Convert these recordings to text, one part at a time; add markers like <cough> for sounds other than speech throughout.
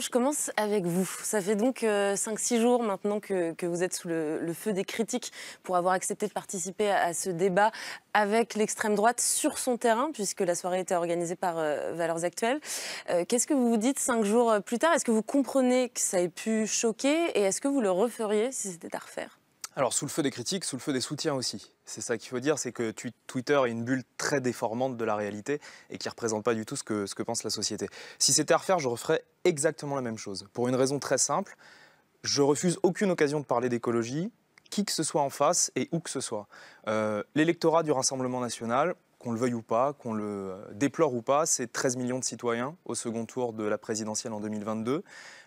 je commence avec vous. Ça fait donc 5-6 euh, jours maintenant que, vous êtes sous le, feu des critiques pour avoir accepté de participer à, ce débat avec l'extrême droite sur son terrain, puisque la soirée était organisée par euh, Valeurs Actuelles. Euh, qu'est-ce que vous vous dites 5 jours plus tard Est-ce que vous comprenez que ça ait pu choquer et est-ce que vous le referiez si c'était à refaire alors sous le feu des critiques, sous le feu des soutiens aussi. C'est ça qu'il faut dire, c'est que Twitter est une bulle très déformante de la réalité et qui ne représente pas du tout ce que, pense la société. Si c'était à refaire, je referais exactement la même chose. Pour une raison très simple, je refuse aucune occasion de parler d'écologie, qui que ce soit en face et où que ce soit. Euh, l'électorat du Rassemblement national, qu'on le veuille ou pas, qu'on le euh, déplore ou pas, c'est 13 millions de citoyens au second tour de la présidentielle en 2022.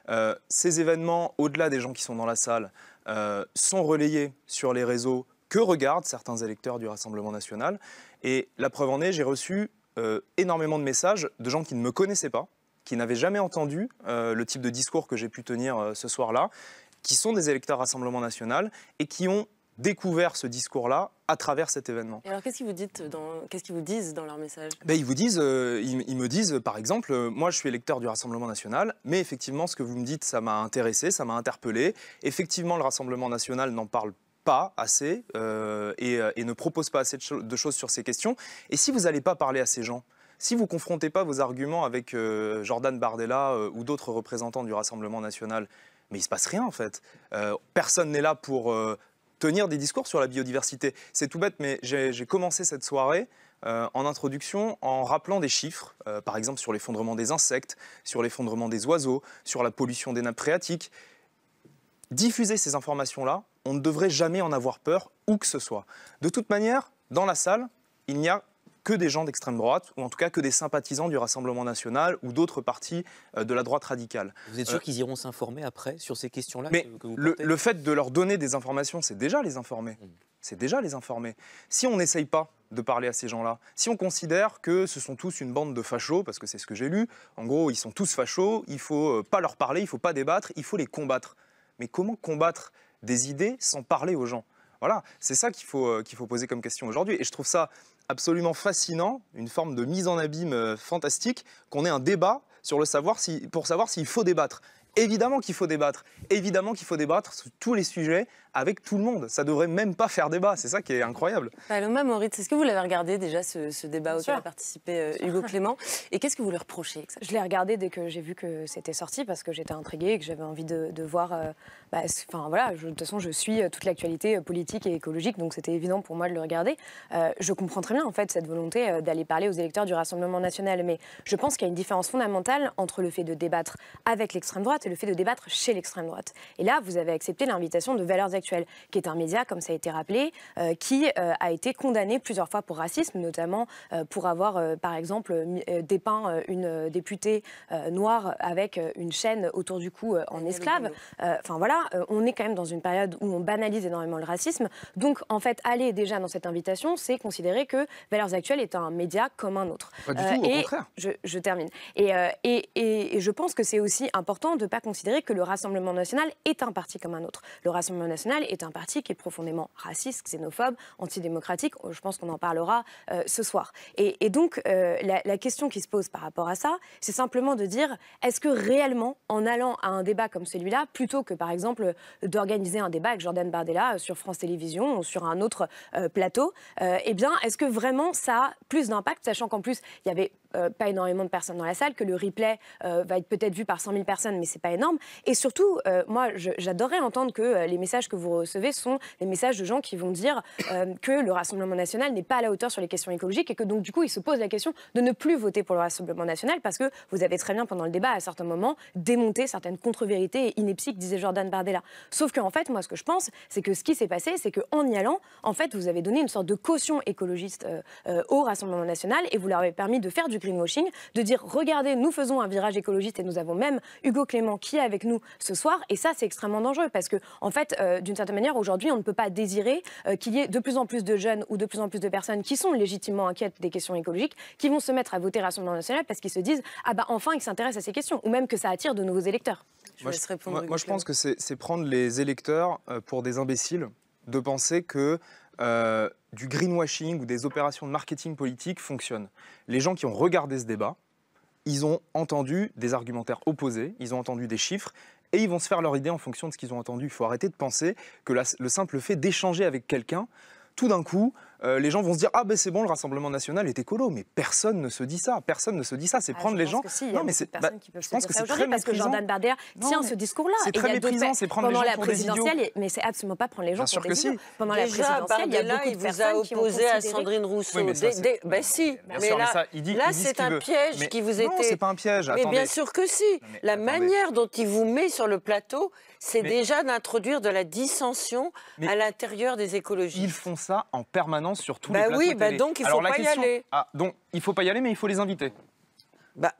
Euh, ces événements, au-delà des gens qui sont dans la salle, euh, sont relayés sur les réseaux que regardent certains électeurs du Rassemblement national. Et la preuve en est, j'ai reçu euh, énormément de messages de gens qui ne me connaissaient pas, qui n'avaient jamais entendu euh, le type de discours que j'ai pu tenir ce soir-là, qui sont des électeurs Rassemblement national et qui ont découvert ce discours-là à travers cet événement. Et alors qu'est-ce qu'ils vous, disent dans leur message ben, ils, vous disent, euh, ils, me disent, par exemple, euh, moi je suis électeur du Rassemblement national, mais effectivement ce que vous me dites, ça m'a intéressé, ça m'a interpellé. Effectivement, le Rassemblement national n'en parle pas assez euh, et, ne propose pas assez de, choses sur ces questions. Et si vous n'allez pas parler à ces gens si vous ne confrontez pas vos arguments avec Jordan Bardella ou d'autres représentants du Rassemblement national, mais il ne se passe rien en fait. personne n'est là pour tenir des discours sur la biodiversité. C'est tout bête, mais j'ai commencé cette soirée euh, en introduction en rappelant des chiffres, euh, par exemple sur l'effondrement des insectes, sur l'effondrement des oiseaux, sur la pollution des nappes phréatiques. Diffuser ces informations-là, on ne devrait jamais en avoir peur, où que ce soit. De toute manière, dans la salle, il n'y a que des gens d'extrême droite, ou en tout cas que des sympathisants du Rassemblement national ou d'autres partis euh, de la droite radicale. Vous êtes sûr euh, qu'ils iront s'informer après sur ces questions-là Mais le, fait de leur donner des informations, c'est déjà les informer. Hmm. C'est déjà les informer. Si on n'essaye pas de parler à ces gens-là, si on considère que ce sont tous une bande de fachos, parce que c'est ce que j'ai lu, en gros, ils sont tous fachos, il ne faut euh, pas leur parler, il ne faut pas débattre, il faut les combattre. Mais comment combattre des idées sans parler aux gens voilà, c'est ça qu'il faut, qu'il faut poser comme question aujourd'hui. Et je trouve ça absolument fascinant, une forme de mise en abîme euh, fantastique, qu'on ait un débat sur le savoir si, pour savoir s'il faut débattre. Évidemment qu'il faut débattre. Évidemment qu'il faut débattre sur tous les sujets avec tout le monde. Ça devrait même pas faire débat. C'est ça qui est incroyable. Paloma bah, Moritz, est-ce que vous l'avez regardé déjà ce, ce débat auquel a participé euh, Hugo Clément Et qu'est-ce que vous lui reprochez Je l'ai regardé dès que j'ai vu que c'était sorti parce que j'étais intriguée et que j'avais envie de, voir euh, bah, enfin voilà, de toute façon, je suis euh, toute l'actualité euh, politique et écologique, donc c'était évident pour moi de le regarder. Euh, je comprends très bien en fait cette volonté d'aller parler aux électeurs du Rassemblement national, mais je pense qu'il y a une différence fondamentale entre le fait de débattre avec l'extrême droite et le fait de débattre chez l'extrême droite. Et là, vous avez accepté l'invitation de Valeurs Actuelles, qui est un média, comme ça a été rappelé, qui a été condamné plusieurs fois pour racisme, notamment pour avoir, par exemple, dépeint une députée noire avec une chaîne autour du cou en esclave. Enfin voilà, euh, on est quand même dans une période où on banalise énormément le racisme. Donc, en fait, aller déjà dans cette invitation, c'est considérer que Valeurs Actuelles est un média comme un autre. Euh, tout, au et contraire. Je, termine. Euh, et, et, je pense que c'est aussi important de ne pas considérer que le Rassemblement national est un parti comme un autre. Le Rassemblement national est un parti qui est profondément raciste, xénophobe, antidémocratique. Je pense qu'on en parlera ce soir. Et, donc, la question qui se pose par rapport à ça, c'est simplement de dire est-ce que réellement, en allant à un débat comme celui-là, plutôt que par exemple d'organiser un débat avec Jordan Bardella euh, sur France Télévisions ou sur un autre euh, plateau, euh, eh bien, est-ce que vraiment ça a plus d'impact, sachant qu'en plus, il y avait euh, pas énormément de personnes dans la salle, que le replay euh, va être peut-être vu par 100 000 personnes, mais c'est pas énorme. Et surtout, euh, moi, j'adorerais entendre que les messages que vous recevez sont des messages de gens qui vont dire que le Rassemblement national n'est pas à la hauteur sur les questions écologiques et que donc, du coup, ils se posent la question de ne plus voter pour le Rassemblement national parce que vous avez très bien, pendant le débat, à certains moments, démonté certaines contre-vérités et disait Jordan Bardella. Sauf en fait, moi, ce que je pense, c'est que ce qui s'est passé, c'est qu'en y allant, en fait, vous avez donné une sorte de caution écologiste au Rassemblement national et vous leur avez permis de faire du greenwashing, de dire regardez, nous faisons un virage écologiste et nous avons même Hugo Clément qui est avec nous ce soir. Et ça, c'est extrêmement dangereux parce que, en fait, euh, d'une certaine manière, aujourd'hui, on ne peut pas désirer euh, qu'il y ait de plus en plus de jeunes ou de plus en plus de personnes qui sont légitimement inquiètes des questions écologiques, qui vont se mettre à voter à Rassemblement national parce qu'ils se disent ah bah enfin ils s'intéressent à ces questions ou même que ça attire de nouveaux électeurs. Je moi, je, moi, moi, je pense que c'est prendre les électeurs euh, pour des imbéciles de penser que euh, du greenwashing ou des opérations de marketing politique fonctionnent. Les gens qui ont regardé ce débat, ils ont entendu des argumentaires opposés, ils ont entendu des chiffres, et ils vont se faire leur idée en fonction de ce qu'ils ont entendu. Il faut arrêter de penser que le simple fait d'échanger avec quelqu'un, tout d'un coup, euh, les gens vont se dire ah ben c'est bon le Rassemblement national est écolo, mais personne ne se dit ça, personne ne se dit ça, c'est ah, prendre les gens. mais c'est bah, je pense que c'est très parce que Jordan Bardella tient ce discours-là. C'est très méprisant, c'est prendre les gens la présidentielle, mais c'est absolument pas prendre les gens pour des idiots. Pendant la présidentielle, il vous a opposé à Sandrine Rousseau. Ben si, mais là c'est un piège qui vous était. Non, c'est pas un piège. Mais bien sûr que si. La manière dont il vous met sur le plateau, c'est déjà d'introduire de la dissension à l'intérieur des écologistes. Ils font ça en permanence sur tous bah les plateaux oui, bah donc il faut pas y aller. Ah, donc il faut pas y aller, mais il faut les inviter. Bah,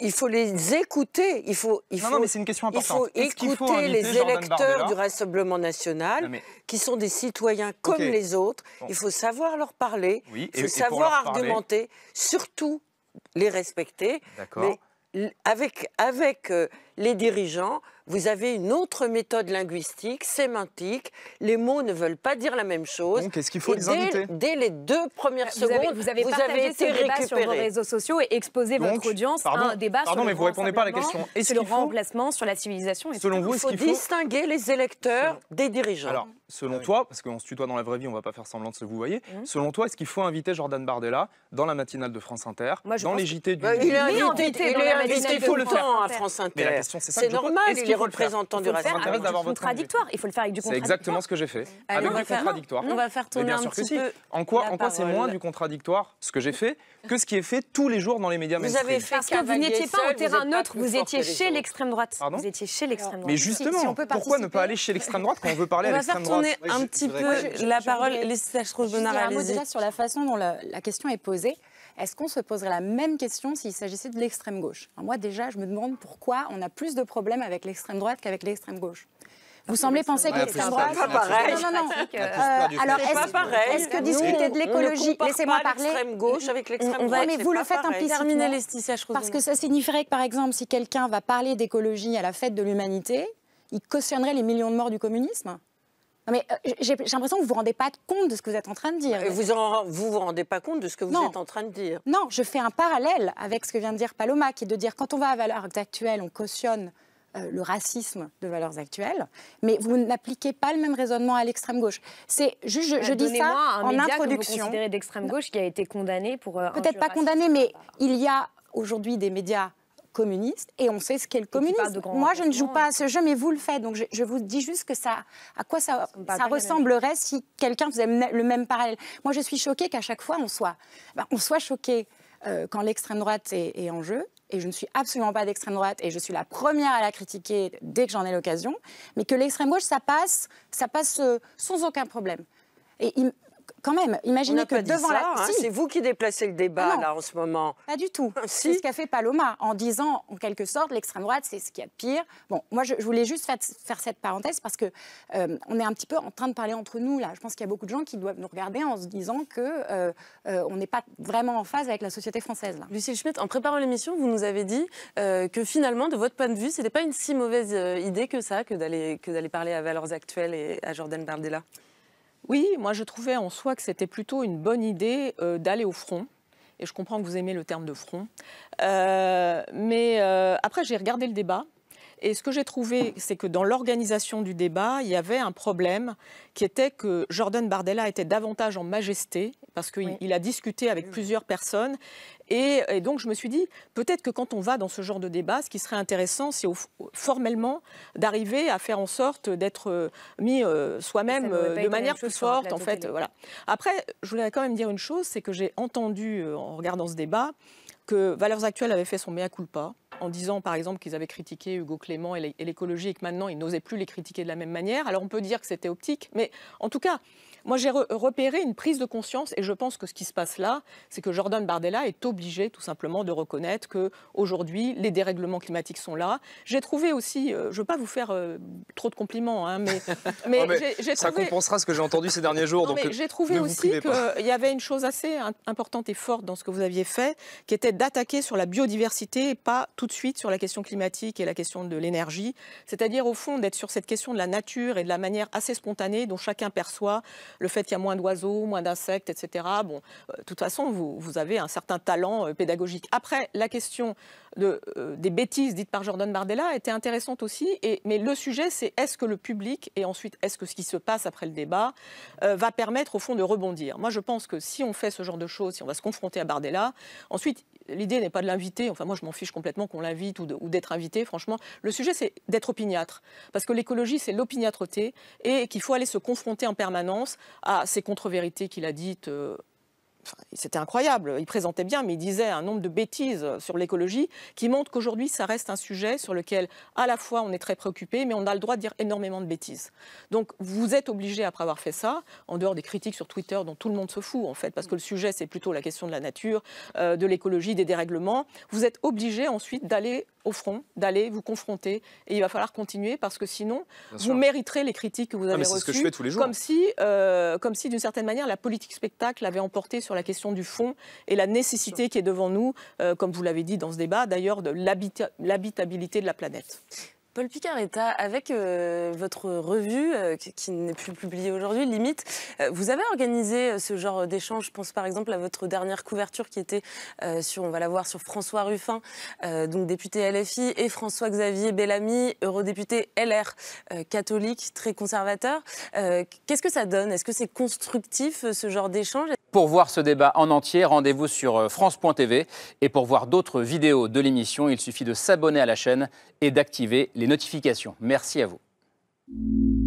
il faut les écouter. Il faut, il faut, mais c'est une question importante. Il faut écouter les électeurs du Rassemblement national, qui sont des citoyens comme les autres. Il faut savoir leur parler, savoir argumenter, surtout les respecter, mais avec, avec euh, les dirigeants, vous avez une autre méthode linguistique, sémantique. Les mots ne veulent pas dire la même chose. Donc, est-ce qu'il faut les dès, inviter Dès les deux premières vous secondes, vous avez, vous avez été ce débat sur vos réseaux sociaux et exposé votre audience à un débat pardon, sur mais le vous répondez pas à la question. Et c'est le remplacement, sur la civilisation. Selon vous, il faut, distinguer les électeurs des dirigeants Alors, selon toi, parce qu'on se tutoie dans la vraie vie, on va pas faire semblant de que vous voyez. Mmh. Selon toi, est-ce qu'il faut inviter Jordan Bardella dans la matinale de France Inter, dans les JT du. Bah, il est Il est invité tout le temps à France Inter. C'est normal, il est représentant du rassemblement. d'avoir votre contradictoire. Il faut le faire avec du contradictoire. C'est exactement ce que j'ai fait. Avec du contradictoire. On va faire eh tourner un petit peu. En quoi c'est moins du contradictoire ce que j'ai fait que ce qui est fait tous les jours dans les médias Vous avez fait parce que vous n'étiez pas au terrain neutre, vous étiez chez l'extrême droite. Vous étiez chez l'extrême droite. Mais justement, pourquoi ne pas aller chez l'extrême droite quand on veut parler à l'extrême droite On va faire tourner un petit peu la parole. Laissez-la, je trouve déjà sur la façon dont la question est posée. Est-ce qu'on se poserait la même question s'il s'agissait de l'extrême gauche Moi, déjà, je me demande pourquoi on n'a plus de problèmes avec l'extrême droite qu'avec l'extrême gauche. Vous ah, semblez penser que l'extrême droite. C'est pas pareil. Euh, alors, est-ce que discuter de l'écologie, laissez-moi parler. L'extrême gauche avec l'extrême droite. mais vous le faites implicitement. Parce que ça signifierait que, par exemple, si quelqu'un va parler d'écologie à la fête de l'humanité, il cautionnerait les millions de morts du communisme mais euh, j'ai l'impression que vous vous rendez pas compte de ce que vous êtes en train de dire. Et vous ne vous vous rendez pas compte de ce que vous êtes en train de dire. Non, je fais un parallèle avec ce que vient de dire Paloma, qui est de dire quand on va à valeurs actuelles, on cautionne euh, le racisme de valeurs actuelles, mais vous n'appliquez pas le même raisonnement à l'extrême gauche. C'est juste, je, dis ça un en média introduction. Que vous considérez d'extrême gauche qui a été condamné pour. Euh, Peut-être pas condamné, mais il y a aujourd'hui des médias communiste et on sait ce qu'est le communisme. Moi, je ne joue pas à ce jeu, mais vous le faites. Donc, je, vous dis juste que ça, à quoi ça, ressemblerait si quelqu'un faisait le même parallèle. Moi, je suis choquée qu'à chaque fois, on soit, ben, choquée soit euh, choqué quand l'extrême droite est, en jeu et je ne suis absolument pas d'extrême droite, et je suis la première à la critiquer dès que j'en ai l'occasion, mais que l'extrême gauche, ça passe, ça passe euh, sans aucun problème. Et quand même, imaginez que devant la. Hein. C'est vous qui déplacez le débat, là, en ce moment. Pas du tout. <laughs> C'est ce qu'a fait Paloma, en disant, en quelque sorte, l'extrême droite, c'est ce qu'il y a de pire. Bon, moi, je, voulais juste faire cette parenthèse parce que euh, on est un petit peu en train de parler entre nous, là. Je pense qu'il y a beaucoup de gens qui doivent nous regarder en se disant que euh, euh, n'est pas vraiment en phase avec la société française, là. Lucille Schmitt, en préparant l'émission, vous nous avez dit que finalement, de votre point de vue, ce n'était pas une si mauvaise idée que ça, que d'aller parler à Valeurs Actuelles et à Jordan Bardella. Oui, moi je trouvais en soi que c'était plutôt une bonne idée euh, d'aller au front. Et je comprends que vous aimez le terme de front. Euh, mais euh, après, j'ai regardé le débat. Et ce que j'ai trouvé, c'est que dans l'organisation du débat, il y avait un problème qui était que Jordan Bardella était davantage en majesté, parce qu'il a discuté avec plusieurs personnes, et, donc, je me suis dit, peut-être que quand on va dans ce genre de débat, ce qui serait intéressant, c'est formellement d'arriver à faire en sorte d'être euh, mis euh, soi-même euh, de manière plus forte, en fait. Voilà. Après, je voulais quand même dire une chose, c'est que j'ai entendu, en regardant ce débat, que Valeurs Actuelles avait fait son mea culpa en disant par exemple qu'ils avaient critiqué Hugo Clément et l'écologie et que maintenant ils n'osaient plus les critiquer de la même manière. Alors on peut dire que c'était optique, mais en tout cas, moi, j'ai repéré une prise de conscience et je pense que ce qui se passe là, c'est que Jordan Bardella est obligé tout simplement de reconnaître que aujourd'hui, les dérèglements climatiques sont là. J'ai trouvé aussi, euh, je ne veux pas vous faire euh, trop de compliments, hein, <laughs> mais, mais, trouvé... ça compensera ce que j'ai entendu ces derniers jours. j'ai euh, trouvé aussi qu'il y avait une chose assez importante et forte dans ce que vous aviez fait, qui était d'attaquer sur la biodiversité et pas tout de suite sur la question climatique et la question de l'énergie. C'est-à-dire au fond d'être sur cette question de la nature et de la manière assez spontanée dont chacun perçoit le fait qu'il y a moins d'oiseaux, moins d'insectes, etc. Bon, euh, de toute façon, vous, vous, avez un certain talent euh, pédagogique. Après, la question euh, des bêtises dites par Jordan Bardella était intéressante aussi. Et, mais le sujet, c'est est-ce que le public, et ensuite est-ce que ce qui se passe après le débat, euh, va permettre au fond de rebondir Moi, je pense que si on fait ce genre de choses, si on va se confronter à Bardella, ensuite, l'idée n'est pas de l'inviter, enfin moi je m'en fiche complètement qu'on l'invite ou, d'être invité, franchement. Le sujet, c'est d'être opiniâtre. Parce que l'écologie, c'est l'opiniâtreté et qu'il faut aller se confronter en permanence à ces contre-vérités qu'il a dites. Euh, c'était incroyable. Il présentait bien, mais il disait un nombre de bêtises euh, sur l'écologie qui montrent qu'aujourd'hui, ça reste un sujet sur lequel, à la fois, on est très préoccupé, mais on a le droit de dire énormément de bêtises. Donc, vous êtes obligé, après avoir fait ça, en dehors des critiques sur Twitter dont tout le monde se fout, en fait, parce que le sujet, c'est plutôt la question de la nature, euh, de l'écologie, des dérèglements, vous êtes obligé ensuite d'aller au front, d'aller vous confronter. Et il va falloir continuer parce que sinon, vous mériterez les critiques que vous ah, avez reçues. Comme si, euh, comme si d'une certaine manière, la politique spectacle avait emporté sur la question du fond et la nécessité qui est devant nous, euh, comme vous l'avez dit dans ce débat, d'ailleurs, de l'habitabilité de la planète. Paul Picaretta, avec euh, votre revue euh, qui n'est plus publiée aujourd'hui, limite, euh, vous avez organisé ce genre d'échange. Je pense par exemple à votre dernière couverture qui était sur, on va la voir, sur François Ruffin, donc député LFI, et François-Xavier Bellamy, eurodéputé LR, catholique, très conservateur. Qu'est-ce que ça donne Est-ce que c'est constructif ce genre d'échange pour voir ce débat en entier, rendez-vous sur France.tv. Et pour voir d'autres vidéos de l'émission, il suffit de s'abonner à la chaîne et d'activer les les notifications. Merci à vous.